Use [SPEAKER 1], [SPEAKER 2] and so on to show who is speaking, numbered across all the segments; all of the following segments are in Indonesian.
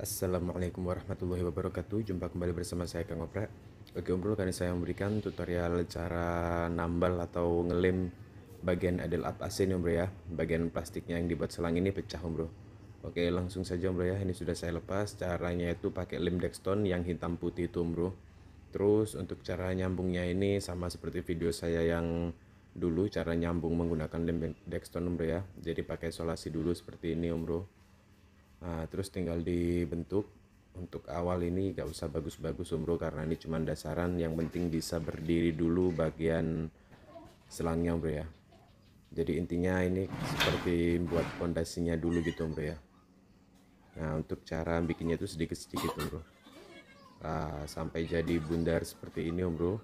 [SPEAKER 1] Assalamualaikum warahmatullahi wabarakatuh Jumpa kembali bersama saya Kang Oprek. Oke Bro, kali saya memberikan tutorial cara nambal atau ngelem bagian adil up asin Bro ya Bagian plastiknya yang dibuat selang ini pecah Bro Oke langsung saja Bro ya ini sudah saya lepas Caranya itu pakai lem dexton yang hitam putih itu Bro Terus untuk cara nyambungnya ini sama seperti video saya yang dulu Cara nyambung menggunakan lem dexton Bro ya Jadi pakai solasi dulu seperti ini Bro Nah, terus tinggal dibentuk. Untuk awal ini gak usah bagus-bagus bro karena ini cuma dasaran. Yang penting bisa berdiri dulu bagian selangnya bro ya. Jadi intinya ini seperti buat pondasinya dulu gitu bro ya. Nah untuk cara bikinnya itu sedikit-sedikit bro. Nah, sampai jadi bundar seperti ini om bro.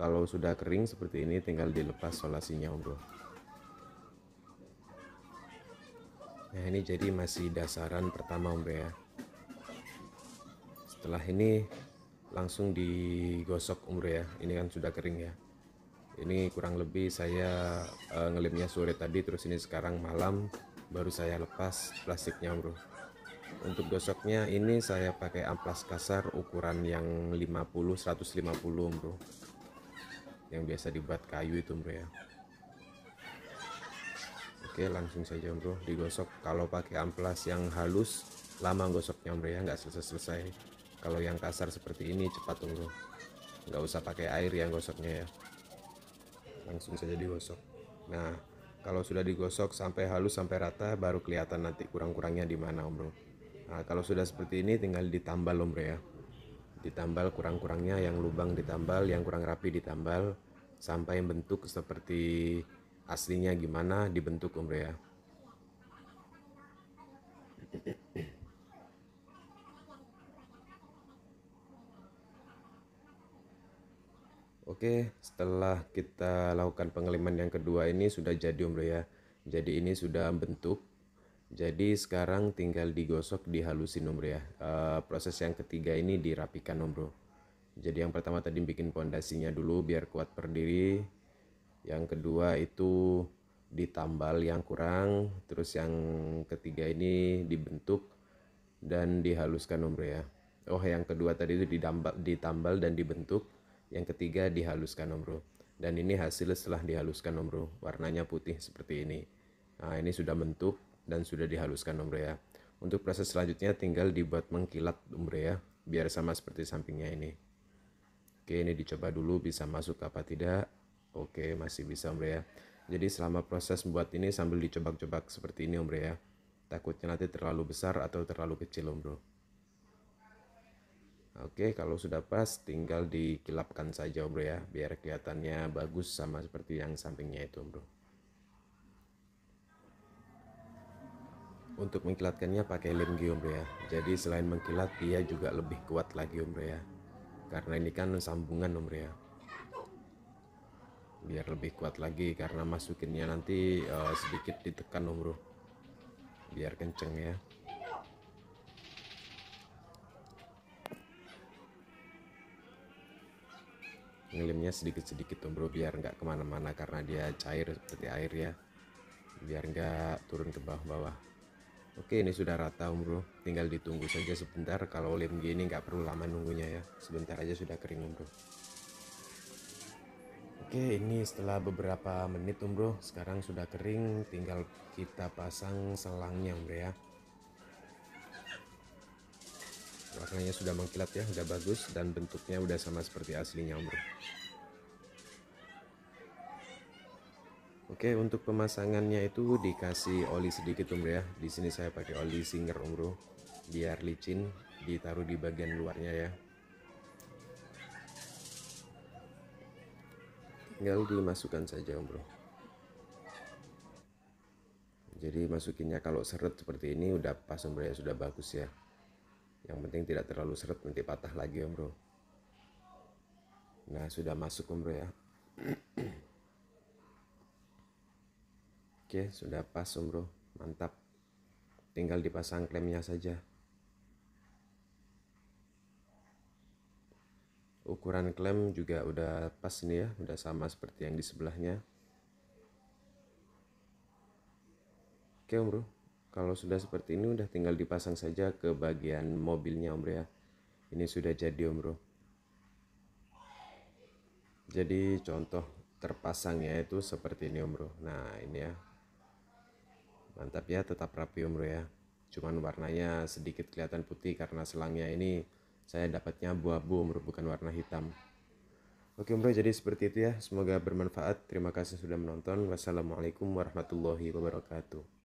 [SPEAKER 1] Kalau sudah kering seperti ini tinggal dilepas solasinya om bro. Nah ini jadi masih dasaran pertama Om ya. Setelah ini langsung digosok Om ya. Ini kan sudah kering ya. Ini kurang lebih saya e, ngelimnya sore tadi terus ini sekarang malam baru saya lepas plastiknya Bro. Untuk gosoknya ini saya pakai amplas kasar ukuran yang 50 150 Bro. Yang biasa dibuat kayu itu Bro ya. Oke langsung saja bro digosok kalau pakai amplas yang halus lama gosoknya bro ya nggak selesai-selesai kalau yang kasar seperti ini cepat bro nggak usah pakai air yang gosoknya ya langsung saja digosok nah kalau sudah digosok sampai halus sampai rata baru kelihatan nanti kurang-kurangnya di mana bro nah, kalau sudah seperti ini tinggal ditambal bro ya ditambal kurang-kurangnya yang lubang ditambal yang kurang rapi ditambal sampai bentuk seperti aslinya gimana dibentuk Om Rea. Oke, setelah kita lakukan pengeliman yang kedua ini sudah jadi Om Rea. Jadi ini sudah bentuk. Jadi sekarang tinggal digosok dihalusin Om Rea. E, proses yang ketiga ini dirapikan Om Bro. Jadi yang pertama tadi bikin pondasinya dulu biar kuat berdiri yang kedua itu ditambal yang kurang terus yang ketiga ini dibentuk dan dihaluskan om ya oh yang kedua tadi itu didambal, ditambal dan dibentuk yang ketiga dihaluskan om dan ini hasil setelah dihaluskan om warnanya putih seperti ini nah ini sudah bentuk dan sudah dihaluskan om ya untuk proses selanjutnya tinggal dibuat mengkilat om ya biar sama seperti sampingnya ini oke ini dicoba dulu bisa masuk apa tidak Oke, masih bisa Om ya. Jadi selama proses membuat ini sambil dicoba-coba seperti ini Om ya. Takutnya nanti terlalu besar atau terlalu kecil Om Bro. Oke, kalau sudah pas tinggal dikilapkan saja Om ya, biar kelihatannya bagus sama seperti yang sampingnya itu Om Bro. Untuk mengkilatkannya pakai lem Om Bro ya. Jadi selain mengkilat dia juga lebih kuat lagi Om Bro ya. Karena ini kan sambungan Om Bro ya biar lebih kuat lagi karena masukinnya nanti uh, sedikit ditekan om biar kenceng ya ngelimnya sedikit-sedikit om biar nggak kemana-mana karena dia cair seperti air ya biar nggak turun ke bawah-bawah oke ini sudah rata om tinggal ditunggu saja sebentar kalau lem gini nggak perlu lama nunggunya ya sebentar aja sudah kering om Oke ini setelah beberapa menit um bro sekarang sudah kering tinggal kita pasang selangnya um bro ya warnanya sudah mengkilat ya sudah bagus dan bentuknya udah sama seperti aslinya um bro Oke untuk pemasangannya itu dikasih oli sedikit um bro ya di sini saya pakai oli singer um bro biar licin ditaruh di bagian luarnya ya tinggal dimasukkan saja om bro jadi masukinnya kalau seret seperti ini udah pas om bro ya sudah bagus ya yang penting tidak terlalu seret nanti patah lagi om bro nah sudah masuk om bro ya oke sudah pas om bro mantap tinggal dipasang klemnya saja ukuran klem juga udah pas nih ya udah sama seperti yang di sebelahnya oke om bro kalau sudah seperti ini udah tinggal dipasang saja ke bagian mobilnya om bro ya ini sudah jadi om bro jadi contoh terpasangnya itu seperti ini om bro nah ini ya mantap ya tetap rapi om bro ya cuman warnanya sedikit kelihatan putih karena selangnya ini saya dapatnya abu-abu merupakan warna hitam. Oke bro, jadi seperti itu ya. Semoga bermanfaat. Terima kasih sudah menonton. Wassalamualaikum warahmatullahi wabarakatuh.